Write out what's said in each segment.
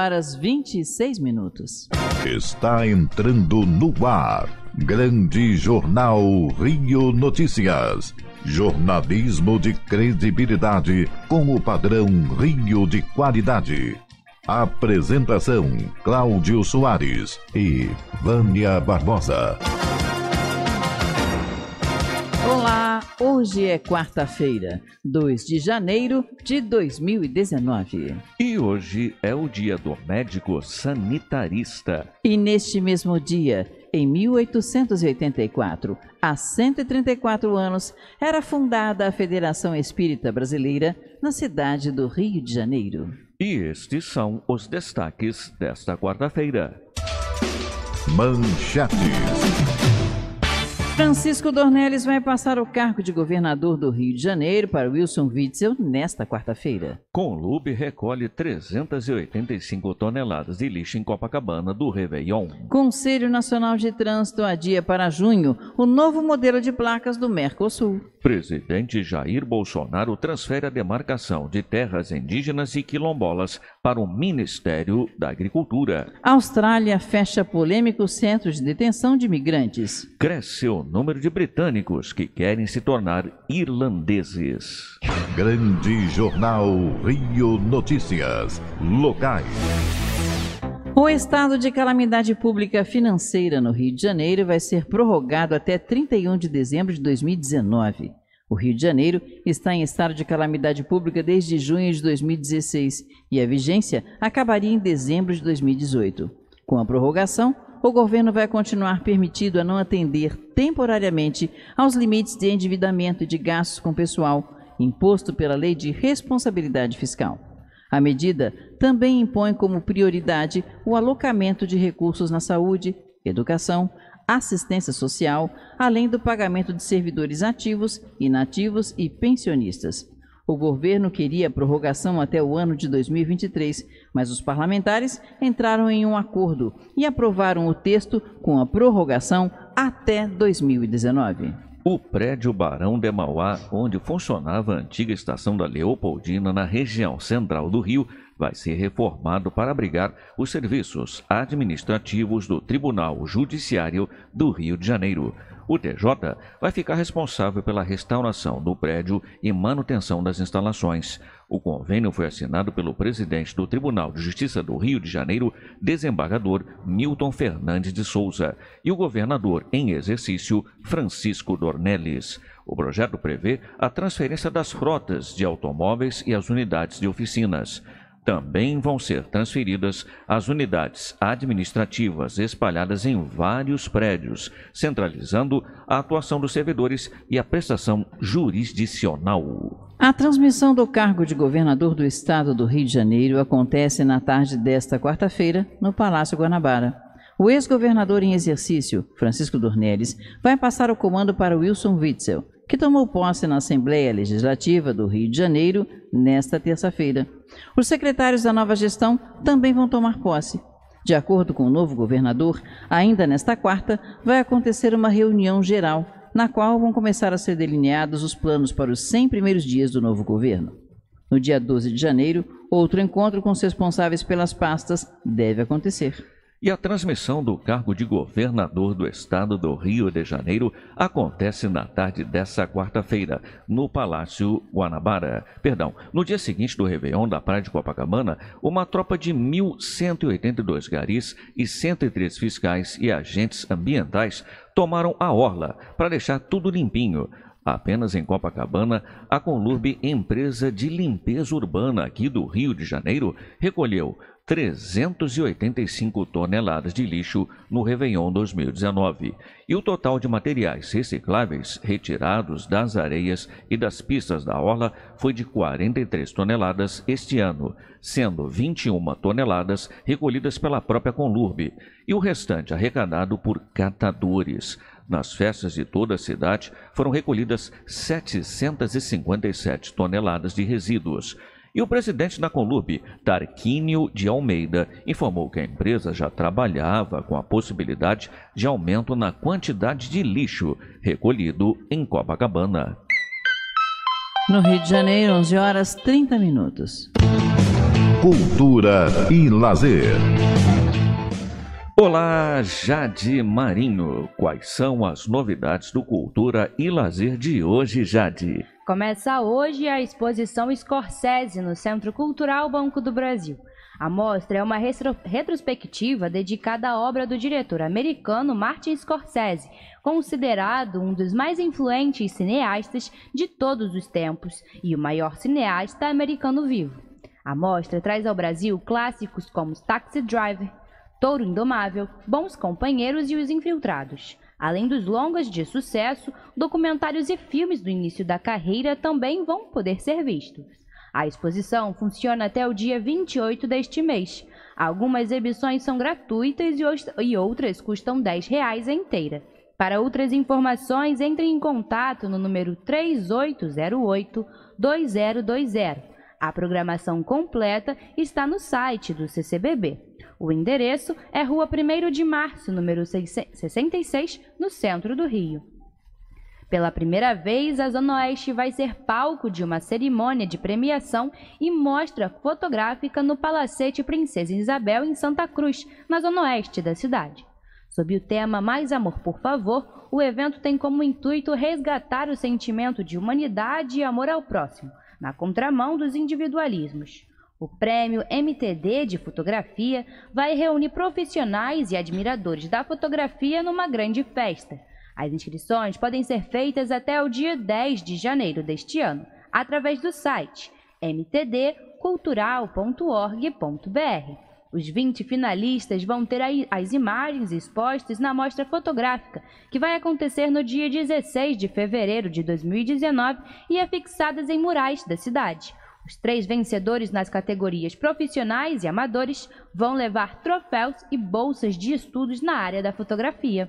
horas 26 minutos. Está entrando no ar. Grande Jornal Rio Notícias. Jornalismo de credibilidade com o padrão Rio de qualidade. Apresentação: Cláudio Soares e Vânia Barbosa. Hoje é quarta-feira, 2 de janeiro de 2019. E hoje é o dia do médico sanitarista. E neste mesmo dia, em 1884, há 134 anos, era fundada a Federação Espírita Brasileira na cidade do Rio de Janeiro. E estes são os destaques desta quarta-feira. Manchetes. Francisco Dornelles vai passar o cargo de governador do Rio de Janeiro para Wilson Witzel nesta quarta-feira. Lube recolhe 385 toneladas de lixo em Copacabana do Réveillon. Conselho Nacional de Trânsito adia para junho o novo modelo de placas do Mercosul. Presidente Jair Bolsonaro transfere a demarcação de terras indígenas e quilombolas para o Ministério da Agricultura. Austrália fecha polêmico centro de detenção de migrantes. Cresce o número de britânicos que querem se tornar irlandeses. Grande Jornal Rio Notícias. Locais. O estado de calamidade pública financeira no Rio de Janeiro vai ser prorrogado até 31 de dezembro de 2019. O Rio de Janeiro está em estado de calamidade pública desde junho de 2016 e a vigência acabaria em dezembro de 2018. Com a prorrogação, o governo vai continuar permitido a não atender temporariamente aos limites de endividamento e de gastos com pessoal imposto pela Lei de Responsabilidade Fiscal. A medida também impõe como prioridade o alocamento de recursos na saúde, educação, assistência social, além do pagamento de servidores ativos, inativos e pensionistas. O governo queria a prorrogação até o ano de 2023, mas os parlamentares entraram em um acordo e aprovaram o texto com a prorrogação até 2019. O prédio Barão de Mauá, onde funcionava a antiga estação da Leopoldina na região central do Rio, vai ser reformado para abrigar os serviços administrativos do Tribunal Judiciário do Rio de Janeiro. O TJ vai ficar responsável pela restauração do prédio e manutenção das instalações. O convênio foi assinado pelo presidente do Tribunal de Justiça do Rio de Janeiro, desembargador Milton Fernandes de Souza, e o governador em exercício, Francisco Dornelles. O projeto prevê a transferência das frotas de automóveis e as unidades de oficinas. Também vão ser transferidas as unidades administrativas espalhadas em vários prédios, centralizando a atuação dos servidores e a prestação jurisdicional. A transmissão do cargo de governador do estado do Rio de Janeiro acontece na tarde desta quarta-feira, no Palácio Guanabara. O ex-governador em exercício, Francisco Dornelles, vai passar o comando para Wilson Witzel que tomou posse na Assembleia Legislativa do Rio de Janeiro nesta terça-feira. Os secretários da nova gestão também vão tomar posse. De acordo com o novo governador, ainda nesta quarta vai acontecer uma reunião geral, na qual vão começar a ser delineados os planos para os 100 primeiros dias do novo governo. No dia 12 de janeiro, outro encontro com os responsáveis pelas pastas deve acontecer. E a transmissão do cargo de governador do estado do Rio de Janeiro acontece na tarde dessa quarta-feira, no Palácio Guanabara. Perdão, no dia seguinte do Réveillon da Praia de Copacabana, uma tropa de 1.182 garis e 103 fiscais e agentes ambientais tomaram a orla para deixar tudo limpinho. Apenas em Copacabana, a Conlurb, empresa de limpeza urbana aqui do Rio de Janeiro, recolheu 385 toneladas de lixo no Réveillon 2019 e o total de materiais recicláveis retirados das areias e das pistas da orla foi de 43 toneladas este ano, sendo 21 toneladas recolhidas pela própria Conlurb e o restante arrecadado por catadores. Nas festas de toda a cidade foram recolhidas 757 toneladas de resíduos e o presidente da Colub, Tarquínio de Almeida, informou que a empresa já trabalhava com a possibilidade de aumento na quantidade de lixo recolhido em Copacabana. No Rio de Janeiro, 11 horas 30 minutos. Cultura e lazer. Olá, Jade Marinho. Quais são as novidades do Cultura e Lazer de hoje, Jade? Começa hoje a exposição Scorsese no Centro Cultural Banco do Brasil. A mostra é uma retrospectiva dedicada à obra do diretor americano Martin Scorsese, considerado um dos mais influentes cineastas de todos os tempos e o maior cineasta americano vivo. A mostra traz ao Brasil clássicos como Taxi Driver, Touro Indomável, Bons Companheiros e Os Infiltrados. Além dos longas de sucesso, documentários e filmes do início da carreira também vão poder ser vistos. A exposição funciona até o dia 28 deste mês. Algumas exibições são gratuitas e outras custam R$ 10 a inteira. Para outras informações, entre em contato no número 3808-2020. A programação completa está no site do CCBB. O endereço é Rua 1 de Março, número 66, no centro do Rio. Pela primeira vez, a Zona Oeste vai ser palco de uma cerimônia de premiação e mostra fotográfica no Palacete Princesa Isabel, em Santa Cruz, na Zona Oeste da cidade. Sob o tema Mais Amor, por Favor, o evento tem como intuito resgatar o sentimento de humanidade e amor ao próximo, na contramão dos individualismos. O prêmio MTD de Fotografia vai reunir profissionais e admiradores da fotografia numa grande festa. As inscrições podem ser feitas até o dia 10 de janeiro deste ano, através do site mtdcultural.org.br. Os 20 finalistas vão ter as imagens expostas na mostra fotográfica, que vai acontecer no dia 16 de fevereiro de 2019 e é fixadas em murais da cidade. Os três vencedores nas categorias profissionais e amadores vão levar troféus e bolsas de estudos na área da fotografia.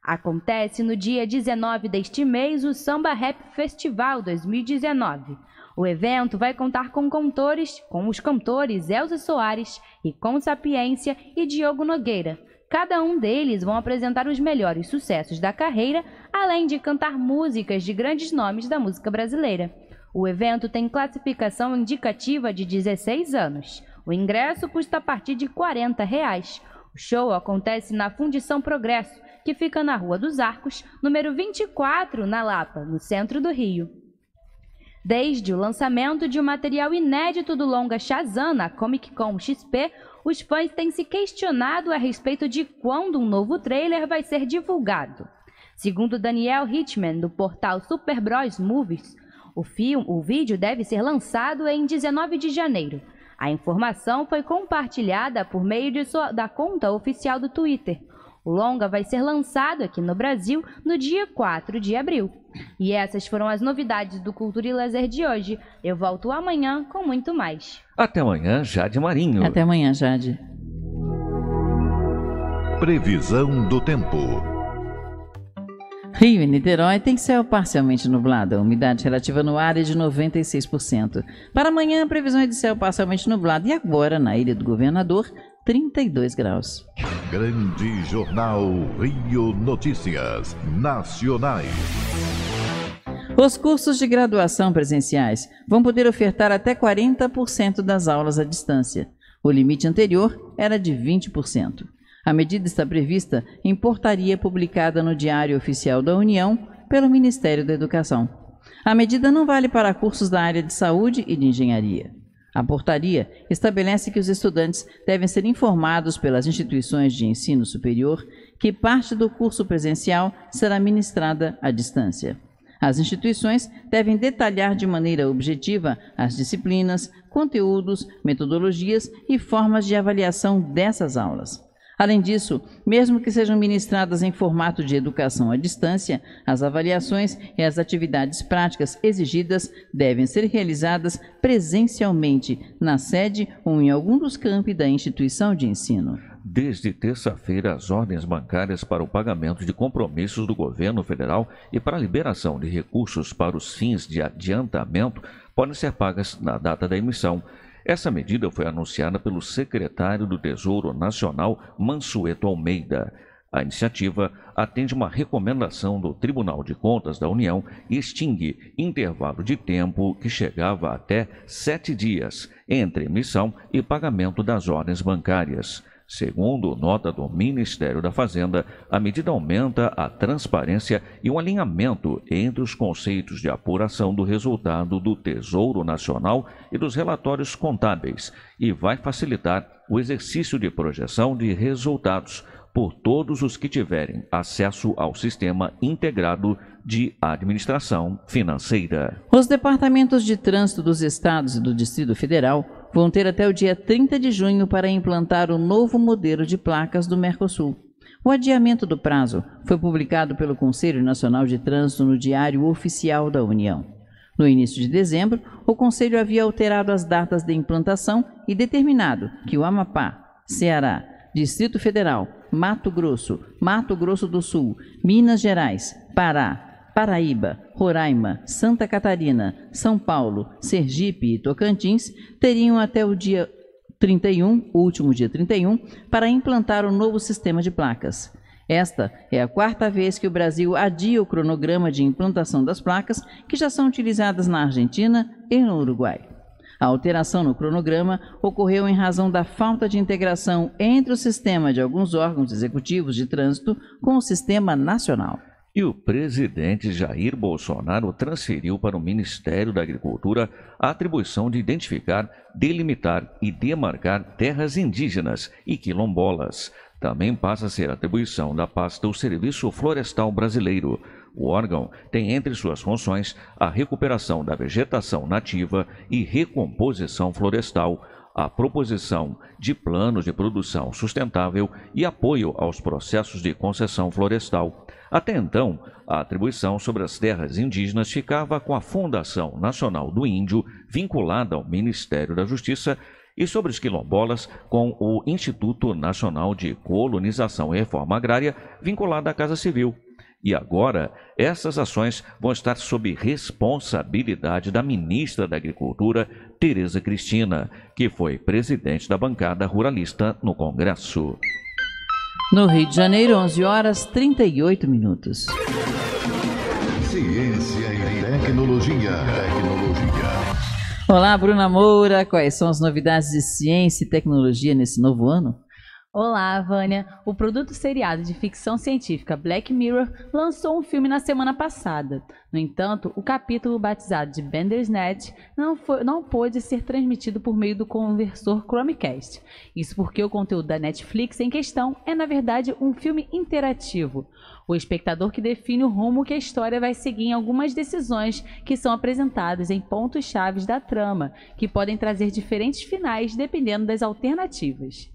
Acontece no dia 19 deste mês o Samba Rap Festival 2019. O evento vai contar com cantores, com os cantores Elza Soares e com Sapiência e Diogo Nogueira. Cada um deles vão apresentar os melhores sucessos da carreira, além de cantar músicas de grandes nomes da música brasileira. O evento tem classificação indicativa de 16 anos. O ingresso custa a partir de R$ 40. Reais. O show acontece na Fundição Progresso, que fica na Rua dos Arcos, número 24, na Lapa, no centro do Rio. Desde o lançamento de um material inédito do longa Shazam na Comic Con XP, os fãs têm se questionado a respeito de quando um novo trailer vai ser divulgado. Segundo Daniel Hitman, do portal Super Bros Movies, o, filme, o vídeo deve ser lançado em 19 de janeiro. A informação foi compartilhada por meio sua, da conta oficial do Twitter. O longa vai ser lançado aqui no Brasil no dia 4 de abril. E essas foram as novidades do Cultura e Lazer de hoje. Eu volto amanhã com muito mais. Até amanhã, Jade Marinho. Até amanhã, Jade. Previsão do tempo. Rio e Niterói tem céu parcialmente nublado. A umidade relativa no ar é de 96%. Para amanhã, a previsão é de céu parcialmente nublado. E agora, na Ilha do Governador, 32 graus. Grande Jornal Rio Notícias Nacionais. Os cursos de graduação presenciais vão poder ofertar até 40% das aulas à distância. O limite anterior era de 20%. A medida está prevista em portaria publicada no Diário Oficial da União pelo Ministério da Educação. A medida não vale para cursos da área de saúde e de engenharia. A portaria estabelece que os estudantes devem ser informados pelas instituições de ensino superior que parte do curso presencial será ministrada à distância. As instituições devem detalhar de maneira objetiva as disciplinas, conteúdos, metodologias e formas de avaliação dessas aulas. Além disso, mesmo que sejam ministradas em formato de educação à distância, as avaliações e as atividades práticas exigidas devem ser realizadas presencialmente na sede ou em algum dos campi da instituição de ensino. Desde terça-feira, as ordens bancárias para o pagamento de compromissos do governo federal e para a liberação de recursos para os fins de adiantamento podem ser pagas na data da emissão essa medida foi anunciada pelo secretário do Tesouro Nacional, Mansueto Almeida. A iniciativa atende uma recomendação do Tribunal de Contas da União e extingue intervalo de tempo que chegava até sete dias entre emissão e pagamento das ordens bancárias. Segundo nota do Ministério da Fazenda, a medida aumenta a transparência e um alinhamento entre os conceitos de apuração do resultado do Tesouro Nacional e dos relatórios contábeis e vai facilitar o exercício de projeção de resultados por todos os que tiverem acesso ao sistema integrado de administração financeira. Os departamentos de trânsito dos estados e do Distrito Federal vão ter até o dia 30 de junho para implantar o novo modelo de placas do Mercosul. O adiamento do prazo foi publicado pelo Conselho Nacional de Trânsito no Diário Oficial da União. No início de dezembro, o Conselho havia alterado as datas de implantação e determinado que o Amapá, Ceará, Distrito Federal, Mato Grosso, Mato Grosso do Sul, Minas Gerais, Pará, Paraíba, Roraima, Santa Catarina, São Paulo, Sergipe e Tocantins teriam até o dia 31, o último dia 31, para implantar o novo sistema de placas. Esta é a quarta vez que o Brasil adia o cronograma de implantação das placas que já são utilizadas na Argentina e no Uruguai. A alteração no cronograma ocorreu em razão da falta de integração entre o sistema de alguns órgãos executivos de trânsito com o sistema nacional e o presidente Jair Bolsonaro transferiu para o Ministério da Agricultura a atribuição de identificar, delimitar e demarcar terras indígenas e quilombolas. Também passa a ser atribuição da pasta o Serviço Florestal Brasileiro. O órgão tem entre suas funções a recuperação da vegetação nativa e recomposição florestal, a proposição de planos de produção sustentável e apoio aos processos de concessão florestal até então, a atribuição sobre as terras indígenas ficava com a Fundação Nacional do Índio, vinculada ao Ministério da Justiça, e sobre os quilombolas com o Instituto Nacional de Colonização e Reforma Agrária, vinculada à Casa Civil. E agora, essas ações vão estar sob responsabilidade da ministra da Agricultura, Tereza Cristina, que foi presidente da bancada ruralista no Congresso. No Rio de Janeiro, 11 horas 38 minutos. Ciência e tecnologia. Tecnologia. Olá, Bruna Moura. Quais são as novidades de ciência e tecnologia nesse novo ano? Olá, Vânia. O produto seriado de ficção científica Black Mirror lançou um filme na semana passada. No entanto, o capítulo batizado de Net não, foi, não pôde ser transmitido por meio do conversor Chromecast. Isso porque o conteúdo da Netflix em questão é, na verdade, um filme interativo. O espectador que define o rumo que a história vai seguir em algumas decisões que são apresentadas em pontos-chave da trama, que podem trazer diferentes finais dependendo das alternativas.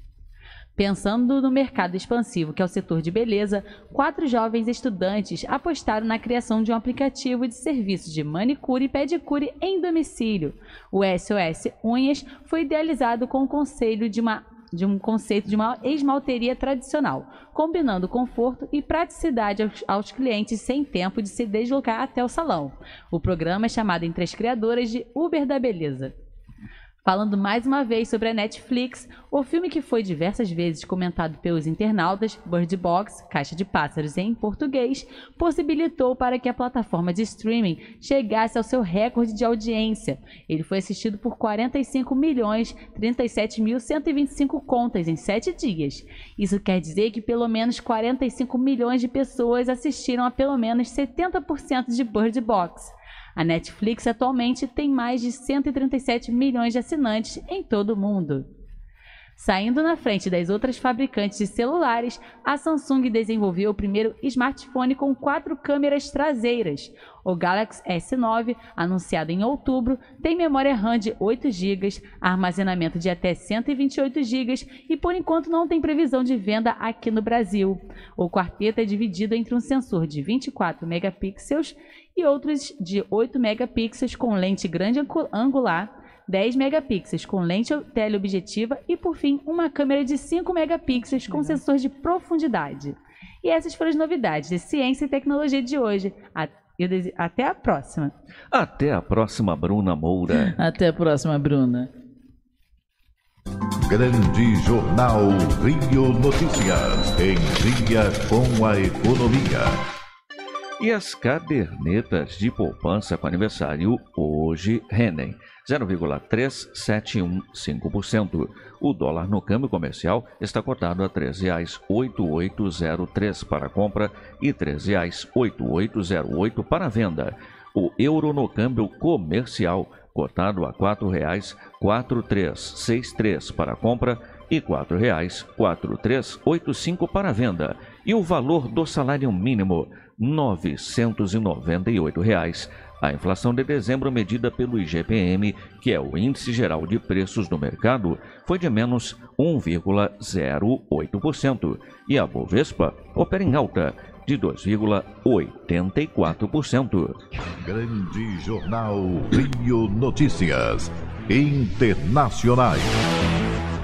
Pensando no mercado expansivo, que é o setor de beleza, quatro jovens estudantes apostaram na criação de um aplicativo de serviço de manicure e pedicure em domicílio. O SOS Unhas foi idealizado com o conselho de uma de um conceito de uma esmalteria tradicional, combinando conforto e praticidade aos, aos, clientes sem tempo de se deslocar até o salão. O programa é chamado entre as criadoras de Uber da Beleza. Falando mais uma vez sobre a Netflix, o filme que foi diversas vezes comentado pelos internautas, Bird Box, Caixa de Pássaros em português, possibilitou para que a plataforma de streaming chegasse ao seu recorde de audiência. Ele foi assistido por 45 milhões 37.125 contas em 7 dias. Isso quer dizer que pelo menos 45 milhões de pessoas assistiram a pelo menos 70% de Bird Box. A Netflix atualmente tem mais de 137 milhões de assinantes em todo o mundo. Saindo na frente das outras fabricantes de celulares, a Samsung desenvolveu o primeiro smartphone com quatro câmeras traseiras. O Galaxy S9, anunciado em outubro, tem memória RAM de 8 GB, armazenamento de até 128 GB e por enquanto não tem previsão de venda aqui no Brasil. O quarteto é dividido entre um sensor de 24 megapixels e outros de 8 megapixels com lente grande angular, 10 megapixels com lente teleobjetiva e, por fim, uma câmera de 5 megapixels com uhum. sensor de profundidade. E essas foram as novidades de ciência e tecnologia de hoje. Até a próxima. Até a próxima, Bruna Moura. Até a próxima, Bruna. Grande Jornal Rio Notícias, em dia com a economia. E as cadernetas de poupança com aniversário hoje rendem 0,3715%. O dólar no câmbio comercial está cotado a R$ 13,8803 para compra e R$ 13,8808 para venda. O euro no câmbio comercial cotado a R$ 4,4363 para compra e R$ 4,4385 para venda. E o valor do salário mínimo 998 reais. A inflação de dezembro, medida pelo IGPM, que é o Índice Geral de Preços do Mercado, foi de menos 1,08%, e a Bovespa opera em alta de 2,84%. Grande Jornal Rio Notícias Internacionais.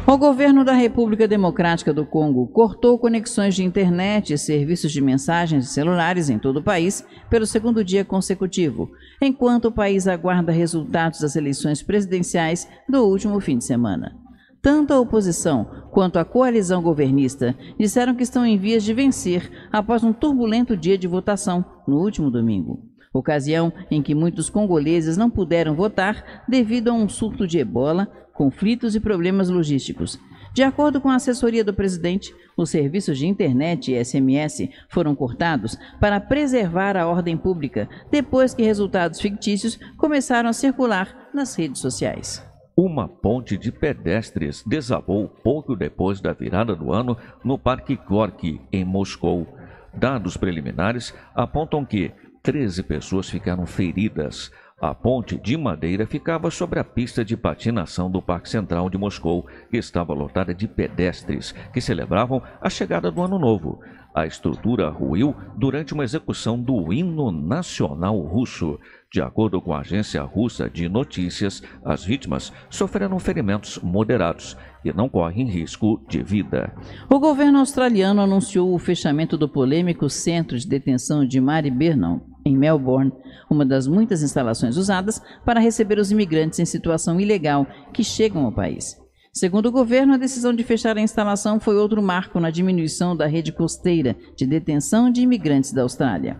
O governo da República Democrática do Congo cortou conexões de internet e serviços de mensagens de celulares em todo o país pelo segundo dia consecutivo, enquanto o país aguarda resultados das eleições presidenciais do último fim de semana. Tanto a oposição quanto a coalizão governista disseram que estão em vias de vencer após um turbulento dia de votação no último domingo. Ocasião em que muitos congoleses não puderam votar devido a um surto de ebola, conflitos e problemas logísticos. De acordo com a assessoria do presidente, os serviços de internet e SMS foram cortados para preservar a ordem pública depois que resultados fictícios começaram a circular nas redes sociais. Uma ponte de pedestres desabou pouco depois da virada do ano no Parque Gorky, em Moscou. Dados preliminares apontam que 13 pessoas ficaram feridas. A ponte de madeira ficava sobre a pista de patinação do Parque Central de Moscou, que estava lotada de pedestres que celebravam a chegada do Ano Novo. A estrutura ruiu durante uma execução do hino nacional russo. De acordo com a agência russa de notícias, as vítimas sofreram ferimentos moderados e não correm risco de vida. O governo australiano anunciou o fechamento do polêmico centro de detenção de Mari Bernão, em Melbourne, uma das muitas instalações usadas para receber os imigrantes em situação ilegal que chegam ao país. Segundo o governo, a decisão de fechar a instalação foi outro marco na diminuição da rede costeira de detenção de imigrantes da Austrália.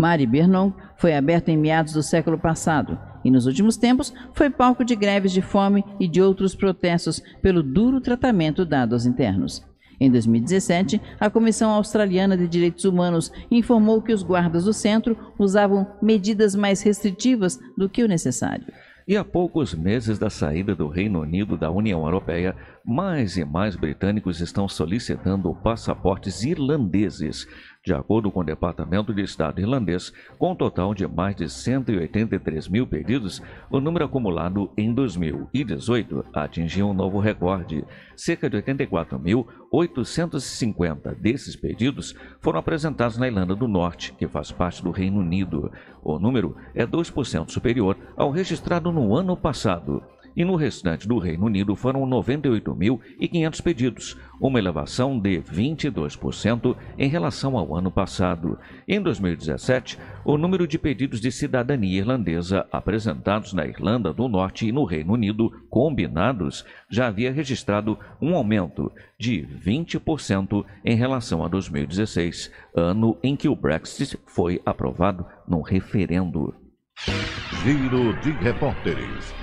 Mari Bernon foi aberta em meados do século passado e, nos últimos tempos, foi palco de greves de fome e de outros protestos pelo duro tratamento dado aos internos. Em 2017, a Comissão Australiana de Direitos Humanos informou que os guardas do centro usavam medidas mais restritivas do que o necessário. E a poucos meses da saída do Reino Unido da União Europeia, mais e mais britânicos estão solicitando passaportes irlandeses de acordo com o Departamento de Estado irlandês, com um total de mais de 183 mil pedidos, o número acumulado em 2018 atingiu um novo recorde. Cerca de 84.850 desses pedidos foram apresentados na Irlanda do Norte, que faz parte do Reino Unido. O número é 2% superior ao registrado no ano passado e no restante do Reino Unido foram 98.500 pedidos, uma elevação de 22% em relação ao ano passado. Em 2017, o número de pedidos de cidadania irlandesa apresentados na Irlanda do Norte e no Reino Unido, combinados, já havia registrado um aumento de 20% em relação a 2016, ano em que o Brexit foi aprovado num referendo. Giro de repórteres.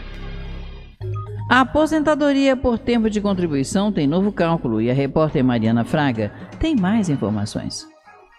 A aposentadoria por tempo de contribuição tem novo cálculo e a repórter Mariana Fraga tem mais informações.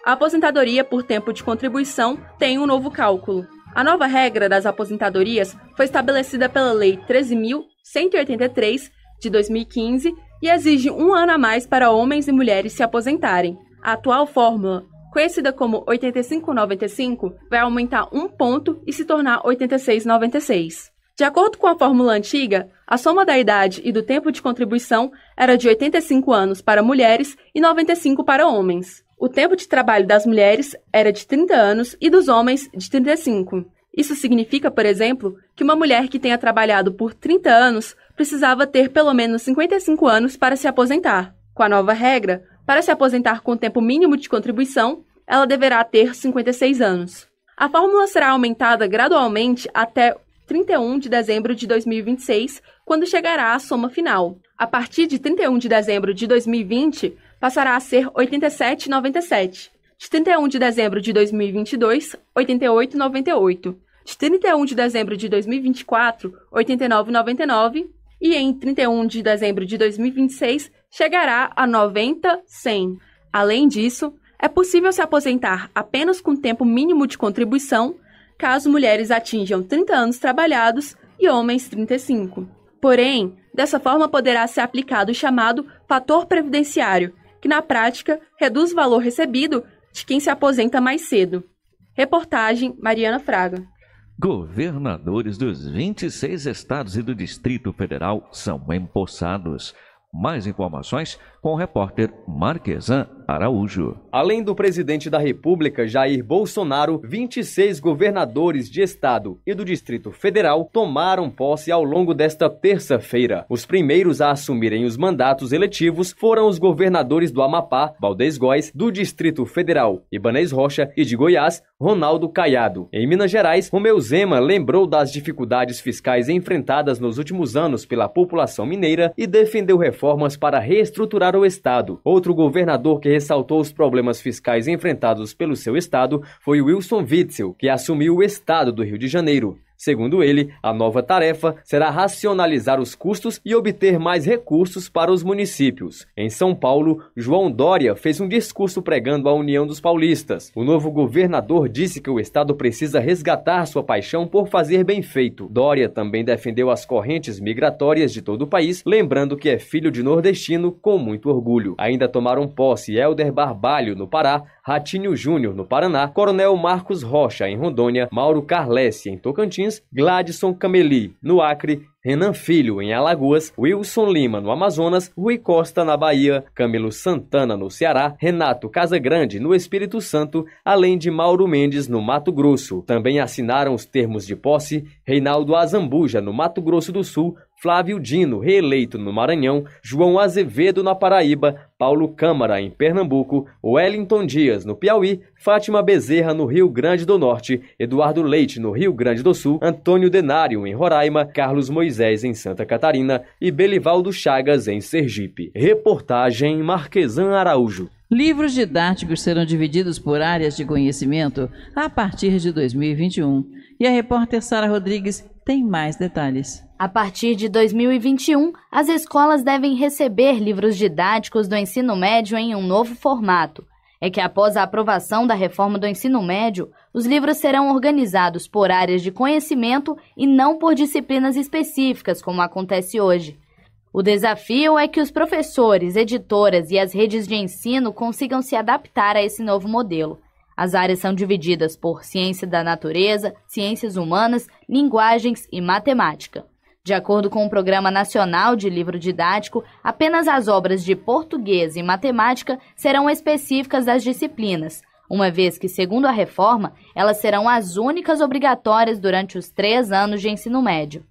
A aposentadoria por tempo de contribuição tem um novo cálculo. A nova regra das aposentadorias foi estabelecida pela Lei 13.183 de 2015 e exige um ano a mais para homens e mulheres se aposentarem. A atual fórmula, conhecida como 85-95, vai aumentar um ponto e se tornar 86-96. De acordo com a fórmula antiga, a soma da idade e do tempo de contribuição era de 85 anos para mulheres e 95 para homens. O tempo de trabalho das mulheres era de 30 anos e dos homens de 35. Isso significa, por exemplo, que uma mulher que tenha trabalhado por 30 anos precisava ter pelo menos 55 anos para se aposentar. Com a nova regra, para se aposentar com o tempo mínimo de contribuição, ela deverá ter 56 anos. A fórmula será aumentada gradualmente até 31 de dezembro de 2026, quando chegará a soma final. A partir de 31 de dezembro de 2020, passará a ser 87,97. De 31 de dezembro de 2022, 88,98. De 31 de dezembro de 2024, 89,99 e em 31 de dezembro de 2026 chegará a 90,100. Além disso, é possível se aposentar apenas com tempo mínimo de contribuição caso mulheres atinjam 30 anos trabalhados e homens 35. Porém, dessa forma poderá ser aplicado o chamado fator previdenciário, que na prática reduz o valor recebido de quem se aposenta mais cedo. Reportagem Mariana Fraga. Governadores dos 26 estados e do Distrito Federal são empossados. Mais informações com o repórter Marquesan Araújo. Além do presidente da República, Jair Bolsonaro, 26 governadores de estado e do Distrito Federal tomaram posse ao longo desta terça-feira. Os primeiros a assumirem os mandatos eletivos foram os governadores do Amapá, Valdez Góes, do Distrito Federal, Ibanez Rocha e de Goiás, Ronaldo Caiado. Em Minas Gerais, Romeu Zema lembrou das dificuldades fiscais enfrentadas nos últimos anos pela população mineira e defendeu reformas para reestruturar para o Estado. Outro governador que ressaltou os problemas fiscais enfrentados pelo seu Estado foi Wilson Witzel, que assumiu o Estado do Rio de Janeiro. Segundo ele, a nova tarefa será racionalizar os custos e obter mais recursos para os municípios. Em São Paulo, João Dória fez um discurso pregando a união dos paulistas. O novo governador disse que o Estado precisa resgatar sua paixão por fazer bem feito. Dória também defendeu as correntes migratórias de todo o país, lembrando que é filho de nordestino com muito orgulho. Ainda tomaram posse Helder Barbalho, no Pará, Ratinho Júnior, no Paraná, Coronel Marcos Rocha, em Rondônia, Mauro Carlesse, em Tocantins, Gladson Cameli, no Acre, Renan Filho, em Alagoas, Wilson Lima, no Amazonas, Rui Costa, na Bahia, Camilo Santana, no Ceará, Renato Casagrande, no Espírito Santo, além de Mauro Mendes, no Mato Grosso. Também assinaram os termos de posse Reinaldo Azambuja, no Mato Grosso do Sul, Flávio Dino, reeleito no Maranhão, João Azevedo na Paraíba, Paulo Câmara em Pernambuco, Wellington Dias no Piauí, Fátima Bezerra no Rio Grande do Norte, Eduardo Leite no Rio Grande do Sul, Antônio Denário em Roraima, Carlos Moisés em Santa Catarina e Belivaldo Chagas em Sergipe. Reportagem Marquesan Araújo. Livros didáticos serão divididos por áreas de conhecimento a partir de 2021. E a repórter Sara Rodrigues tem mais detalhes. A partir de 2021, as escolas devem receber livros didáticos do ensino médio em um novo formato. É que após a aprovação da reforma do ensino médio, os livros serão organizados por áreas de conhecimento e não por disciplinas específicas, como acontece hoje. O desafio é que os professores, editoras e as redes de ensino consigam se adaptar a esse novo modelo. As áreas são divididas por ciência da natureza, ciências humanas, linguagens e matemática. De acordo com o Programa Nacional de Livro Didático, apenas as obras de português e matemática serão específicas das disciplinas, uma vez que, segundo a reforma, elas serão as únicas obrigatórias durante os três anos de ensino médio.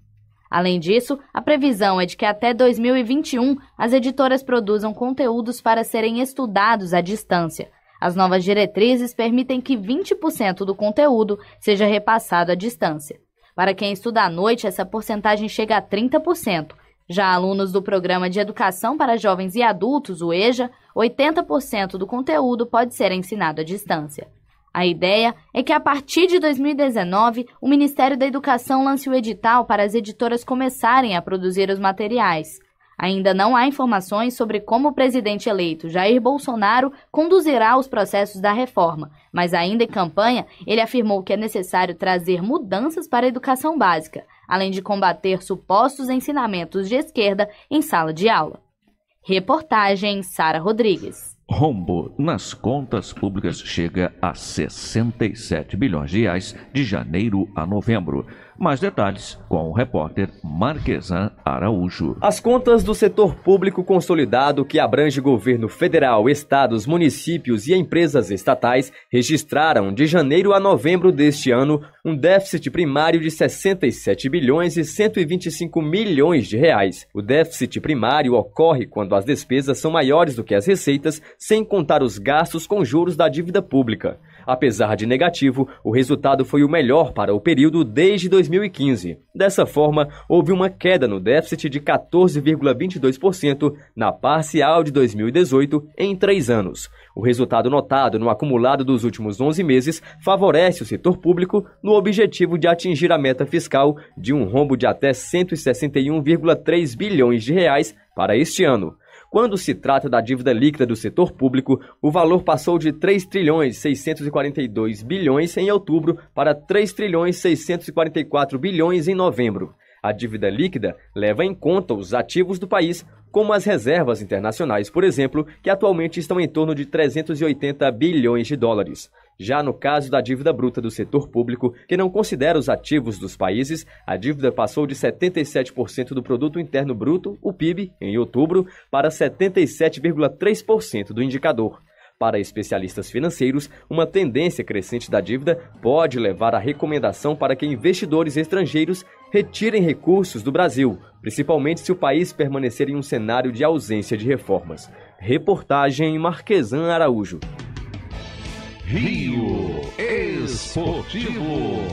Além disso, a previsão é de que até 2021 as editoras produzam conteúdos para serem estudados à distância, as novas diretrizes permitem que 20% do conteúdo seja repassado à distância. Para quem estuda à noite, essa porcentagem chega a 30%. Já alunos do Programa de Educação para Jovens e Adultos, o EJA, 80% do conteúdo pode ser ensinado à distância. A ideia é que, a partir de 2019, o Ministério da Educação lance o edital para as editoras começarem a produzir os materiais. Ainda não há informações sobre como o presidente eleito Jair Bolsonaro conduzirá os processos da reforma, mas ainda em campanha, ele afirmou que é necessário trazer mudanças para a educação básica, além de combater supostos ensinamentos de esquerda em sala de aula. Reportagem Sara Rodrigues. Rombo nas contas públicas chega a 67 bilhões de reais de janeiro a novembro. Mais detalhes com o repórter Marquesan Araújo. As contas do setor público consolidado, que abrange governo federal, estados, municípios e empresas estatais, registraram de janeiro a novembro deste ano um déficit primário de 67 bilhões e 125 milhões de reais. O déficit primário ocorre quando as despesas são maiores do que as receitas, sem contar os gastos com juros da dívida pública. Apesar de negativo, o resultado foi o melhor para o período desde 2015. Dessa forma, houve uma queda no déficit de 14,22% na parcial de 2018 em três anos. O resultado notado no acumulado dos últimos 11 meses favorece o setor público no objetivo de atingir a meta fiscal de um rombo de até 161,3 bilhões de reais para este ano. Quando se trata da dívida líquida do setor público, o valor passou de 3 trilhões 642 bilhões em outubro para 3 trilhões 644 bilhões em novembro. A dívida líquida leva em conta os ativos do país, como as reservas internacionais, por exemplo, que atualmente estão em torno de 380 bilhões de dólares. Já no caso da dívida bruta do setor público, que não considera os ativos dos países, a dívida passou de 77% do produto interno bruto, o PIB, em outubro, para 77,3% do indicador. Para especialistas financeiros, uma tendência crescente da dívida pode levar à recomendação para que investidores estrangeiros retirem recursos do Brasil, principalmente se o país permanecer em um cenário de ausência de reformas. Reportagem Marquesan Araújo. Rio Esportivo.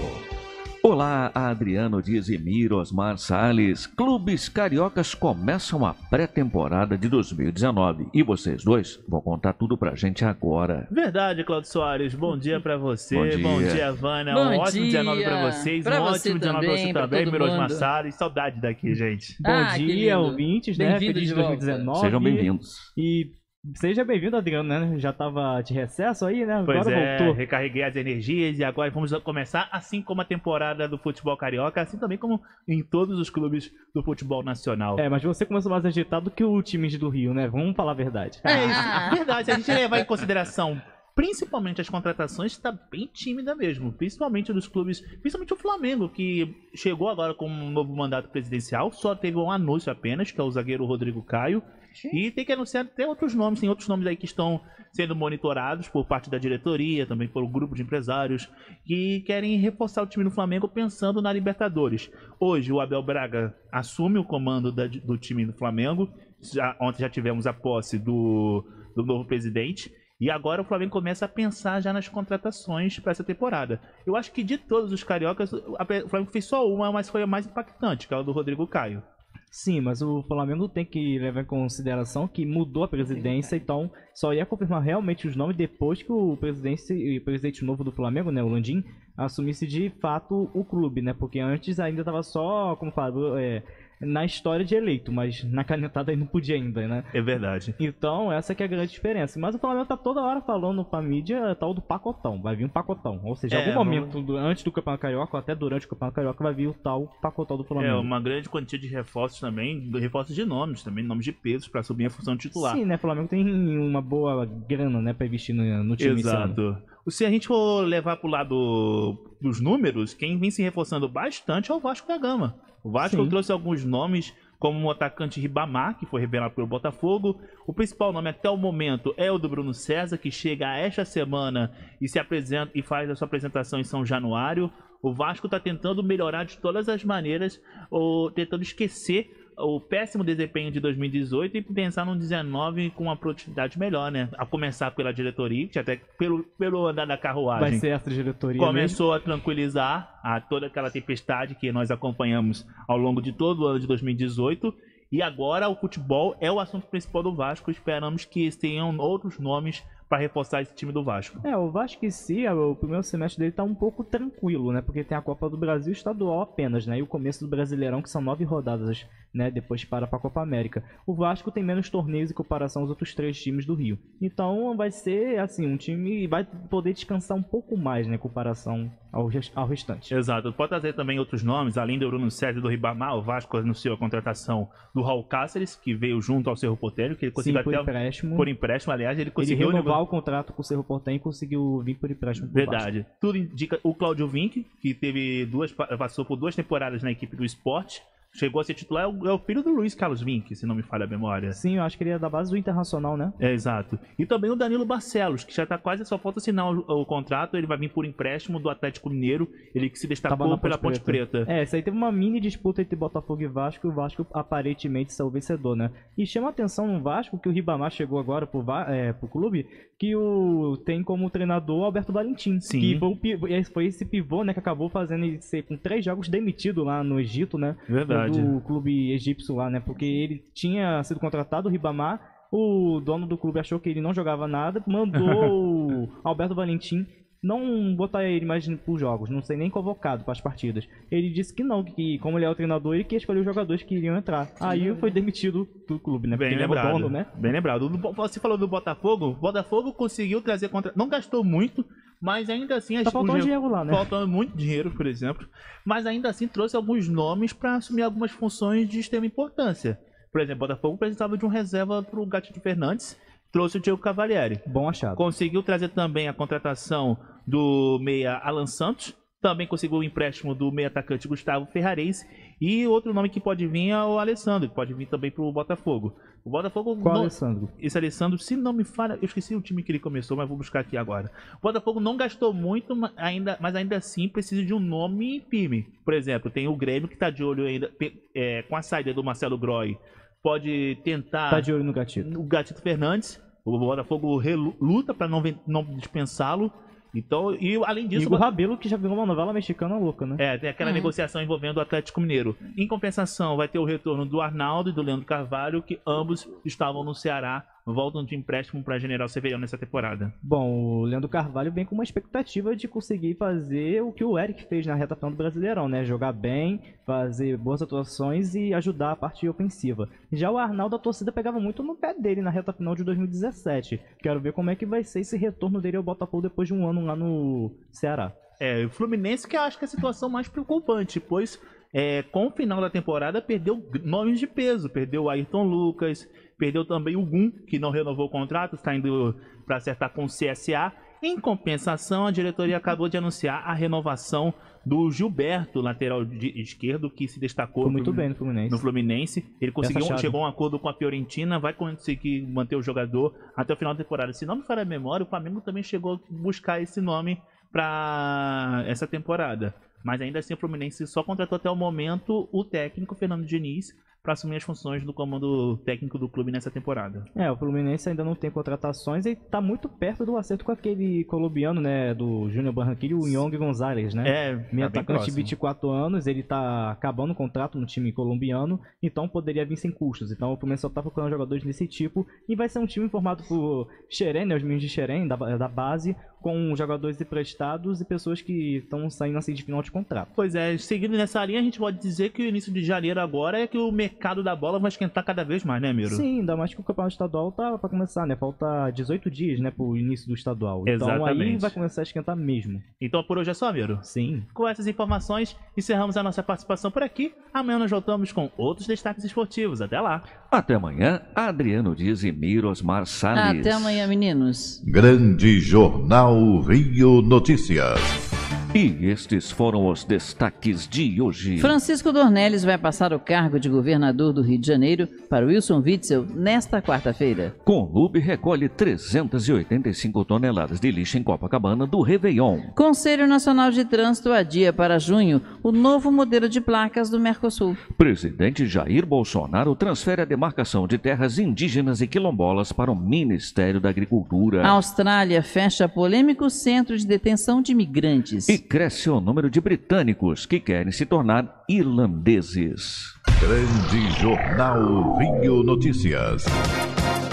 Olá, Adriano Dias e Miros Sales. Clubes cariocas começam a pré-temporada de 2019 e vocês dois vão contar tudo pra gente agora. Verdade, Claudio Soares. Bom dia pra você. Bom dia, Bom dia Vana. Bom um ótimo dia novo pra vocês. Pra um você ótimo também, dia novo pra você também, Miro Osmar Sales. Saudade daqui, gente. Ah, Bom dia, ouvintes, né? Feliz 2019. Sejam bem-vindos. E Seja bem-vindo, Adriano, né? Já tava de recesso aí, né? Agora pois é, voltou. Recarreguei as energias e agora vamos começar, assim como a temporada do futebol carioca, assim também como em todos os clubes do futebol nacional. É, mas você começou mais agitado que o time do Rio, né? Vamos falar a verdade. É isso, a é verdade. Se a gente levar em consideração principalmente as contratações, está bem tímida mesmo. Principalmente dos clubes, principalmente o Flamengo, que chegou agora com um novo mandato presidencial, só teve um anúncio apenas, que é o zagueiro Rodrigo Caio. Sim. E tem que anunciar até outros nomes, tem outros nomes aí que estão sendo monitorados por parte da diretoria, também pelo grupo de empresários, que querem reforçar o time do Flamengo pensando na Libertadores. Hoje o Abel Braga assume o comando da, do time do Flamengo. Já, ontem já tivemos a posse do, do novo presidente. E agora o Flamengo começa a pensar já nas contratações para essa temporada. Eu acho que de todos os cariocas, o Flamengo fez só uma, mas foi a mais impactante, que é a do Rodrigo Caio. Sim, mas o Flamengo tem que levar em consideração que mudou a presidência, é então só ia confirmar realmente os nomes depois que o presidente, o presidente novo do Flamengo, né, o Landim, assumisse de fato o clube, né? Porque antes ainda estava só, como fala, é, na história de eleito, mas na canetada aí não podia ainda, né? É verdade. Então, essa que é a grande diferença. Mas o Flamengo tá toda hora falando pra mídia é tal do pacotão. Vai vir um pacotão. Ou seja, em é, algum momento não... antes do Campeonato Carioca, ou até durante o Campeonato Carioca, vai vir o tal pacotão do Flamengo. É, uma grande quantia de reforços também, reforços de nomes também, nomes de pesos para subir a função titular. Sim, né? O Flamengo tem uma boa grana, né, pra investir no, no time. Exato. Se a gente for levar pro lado dos números, quem vem se reforçando bastante é o Vasco da Gama. O Vasco Sim. trouxe alguns nomes, como o atacante Ribamar, que foi revelado pelo Botafogo. O principal nome até o momento é o do Bruno César, que chega esta semana e se apresenta e faz a sua apresentação em São Januário. O Vasco está tentando melhorar de todas as maneiras, ou tentando esquecer o péssimo desempenho de 2018 e pensar num 19 com uma produtividade melhor, né? A começar pela diretoria, que até pelo, pelo andar da carruagem. Vai ser essa diretoria. Começou mesmo? a tranquilizar a toda aquela tempestade que nós acompanhamos ao longo de todo o ano de 2018. E agora o futebol é o assunto principal do Vasco. Esperamos que tenham outros nomes para reforçar esse time do Vasco. É, o Vasco em si, é, o primeiro semestre dele tá um pouco tranquilo, né? Porque tem a Copa do Brasil estadual apenas, né? E o começo do Brasileirão, que são nove rodadas, né? Depois para para a Copa América. O Vasco tem menos torneios em comparação aos outros três times do Rio. Então vai ser, assim, um time vai poder descansar um pouco mais, né? Em comparação ao, ao restante. Exato. Pode trazer também outros nomes, além do Bruno e do Ribamar, o Vasco anunciou a contratação do Raul Cáceres, que veio junto ao Cerro Potério, que ele conseguiu Sim, por até empréstimo. por empréstimo. Aliás, ele conseguiu ele o contrato com o Cerro Portem e conseguiu vir por empréstimo. Verdade. Tudo indica o Claudio Vinck, que teve duas passou por duas temporadas na equipe do esporte chegou a ser titular é o, é o filho do Luiz Carlos Vinck, se não me falha a memória. Sim, eu acho que ele é da base do Internacional, né? É, exato. E também o Danilo Barcelos, que já tá quase, só falta assinar o, o contrato, ele vai vir por empréstimo do Atlético Mineiro, ele que se destacou Ponte pela Ponte Preta. Preta. É, isso aí teve uma mini disputa entre Botafogo e Vasco, o Vasco aparentemente saiu vencedor, né? E chama atenção no Vasco, que o Ribamar chegou agora pro, é, pro clube, que o tem como treinador Alberto Valentim, Sim. que foi, foi esse pivô, né, que acabou fazendo ele ser com três jogos demitido lá no Egito, né? Verdade. Verdade. do clube egípcio lá, né? Porque ele tinha sido contratado, o Ribamar, o dono do clube achou que ele não jogava nada, mandou o Alberto Valentim não botar ele mais por jogos, não sei nem convocado para as partidas. Ele disse que não, que como ele é o treinador, ele que escolheu os jogadores que iriam entrar. Aí foi demitido do clube, né? Porque Bem é lembrado. É dono, né? Bem lembrado. Você falou do Botafogo, o Botafogo conseguiu trazer contra, não gastou muito, mas ainda assim. Tá faltando dinheiro lá, né? Faltando muito dinheiro, por exemplo. Mas ainda assim trouxe alguns nomes para assumir algumas funções de extrema importância. Por exemplo, o Botafogo precisava de um reserva para o Gatito Fernandes. Trouxe o Diego Cavalieri. Bom achado. Conseguiu trazer também a contratação do meia Alan Santos. Também conseguiu o empréstimo do meia atacante Gustavo Ferrarese. E outro nome que pode vir é o Alessandro, que pode vir também para o Botafogo. O Botafogo. Qual não... Alessandro? Esse Alessandro, se não me falha, eu esqueci o time que ele começou, mas vou buscar aqui agora. O Botafogo não gastou muito, mas ainda, mas ainda assim precisa de um nome firme. time. Por exemplo, tem o Grêmio que está de olho ainda é, com a saída do Marcelo Groy. Pode tentar. Tá de olho no Gatito. O Gatito Fernandes. O Botafogo luta para não, não dispensá-lo então, e além disso. E o Rabelo, que já virou uma novela mexicana louca, né? É, tem aquela uhum. negociação envolvendo o Atlético Mineiro. Em compensação, vai ter o retorno do Arnaldo e do Leandro Carvalho, que ambos estavam no Ceará voltam de empréstimo para General Severiano nessa temporada? Bom, o Leandro Carvalho vem com uma expectativa de conseguir fazer o que o Eric fez na reta final do Brasileirão, né? Jogar bem, fazer boas atuações e ajudar a parte ofensiva. Já o Arnaldo, a torcida pegava muito no pé dele na reta final de 2017. Quero ver como é que vai ser esse retorno dele ao Botafogo depois de um ano lá no Ceará. É, o Fluminense que acho que é a situação mais preocupante, pois é, com o final da temporada, perdeu nomes de peso. Perdeu o Ayrton Lucas, perdeu também o Gum, que não renovou o contrato, está indo para acertar com o CSA. Em compensação, a diretoria acabou de anunciar a renovação do Gilberto, lateral esquerdo, que se destacou muito no, bem no Fluminense. no Fluminense. Ele conseguiu, chegou a um acordo com a Fiorentina, vai conseguir manter o jogador até o final da temporada. Se não me falha a memória, o Flamengo também chegou a buscar esse nome para essa temporada. Mas ainda assim, o Fluminense só contratou até o momento o técnico Fernando Diniz para assumir as funções do comando técnico do clube nessa temporada. É, o Fluminense ainda não tem contratações e tá muito perto do acerto com aquele colombiano, né, do Júnior Barranquilla, o Young Gonzalez, né? É, tá meio tá atacante de 24 anos, ele tá acabando o contrato no time colombiano, então poderia vir sem custos. Então o Fluminense só tá procurando jogadores desse tipo e vai ser um time formado por Xeren, né, os meninos de Xeren, da, da base, com jogadores emprestados e pessoas que estão saindo assim de final de contrato. Pois é, seguindo nessa linha, a gente pode dizer que o início de janeiro agora é que o mercado mercado da bola vai esquentar cada vez mais, né, Miro? Sim, ainda mais que o campeonato estadual tá para começar, né? Falta 18 dias, né, pro início do estadual. Exatamente. Então aí vai começar a esquentar mesmo. Então por hoje é só, Miro? Sim. Com essas informações, encerramos a nossa participação por aqui. Amanhã nós voltamos com outros destaques esportivos. Até lá. Até amanhã, Adriano Dias e Miro Osmar Salles. Até amanhã, meninos. Grande Jornal Rio Notícias. E estes foram os destaques de hoje. Francisco Dornelles vai passar o cargo de governador do Rio de Janeiro para Wilson Witzel nesta quarta-feira. Conlube recolhe 385 toneladas de lixo em Copacabana do Réveillon. Conselho Nacional de Trânsito adia para junho o novo modelo de placas do Mercosul. Presidente Jair Bolsonaro transfere a demarcação de terras indígenas e quilombolas para o Ministério da Agricultura. A Austrália fecha polêmico centro de detenção de migrantes. E cresce o número de britânicos que querem se tornar irlandeses. Grande Jornal Rio Notícias.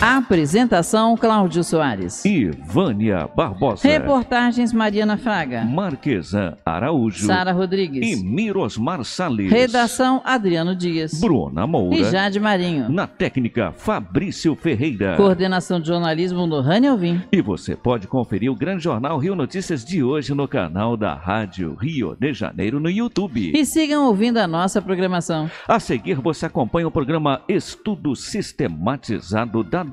Apresentação Cláudio Soares. E Vânia Barbosa. Reportagens Mariana Fraga. Marquesa Araújo. Sara Rodrigues. E Mirosmar Salles. Redação Adriano Dias. Bruna Moura. E Jade Marinho. Na técnica Fabrício Ferreira. Coordenação de jornalismo no Rani Alvim. E você pode conferir o Grande Jornal Rio Notícias de hoje no canal da Rádio Rio de Janeiro no YouTube. E sigam ouvindo a nossa programação. A seguir você acompanha o programa Estudo Sistematizado da